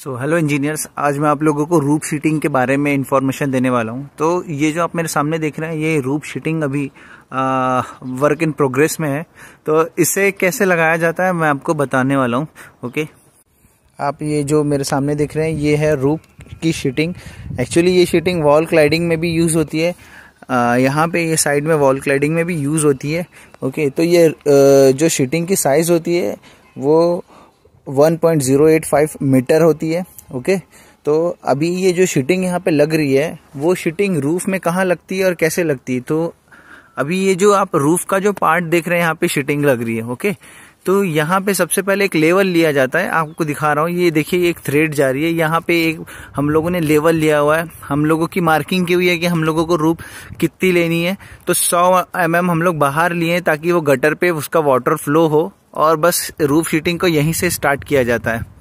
so hello engineers आज मैं आप लोगों को रूप शीटिंग के बारे में इन्फॉर्मेशन देने वाला हूँ तो ये जो आप मेरे सामने देख रहे हैं ये रूप शीटिंग अभी आ, वर्क इन प्रोग्रेस में है तो इसे कैसे लगाया जाता है मैं आपको बताने वाला हूँ ओके आप ये जो मेरे सामने देख रहे हैं ये है रूप की शीटिंग एक्चुअली ये शीटिंग वॉल क्लाइडिंग में भी यूज़ होती है यहाँ पे ये साइड में वॉल क्लाइडिंग में भी यूज़ होती है ओके तो ये जो शीटिंग की साइज़ होती है वो 1.085 मीटर होती है ओके तो अभी ये जो शीटिंग यहाँ पे लग रही है वो शीटिंग रूफ में कहाँ लगती है और कैसे लगती है तो अभी ये जो आप रूफ का जो पार्ट देख रहे हैं यहाँ पे शीटिंग लग रही है ओके तो यहाँ पे सबसे पहले एक लेवल लिया जाता है आपको दिखा रहा हूँ ये देखिए एक थ्रेड जा रही है यहाँ पे एक हम लोगों ने लेवल लिया हुआ है हम लोगों की मार्किंग की हुई है कि हम लोगों को रूप कितनी लेनी है तो 100 एम mm हम लोग बाहर लिए ताकि वो गटर पे उसका वाटर फ्लो हो और बस रूफ शीटिंग को यहीं से स्टार्ट किया जाता है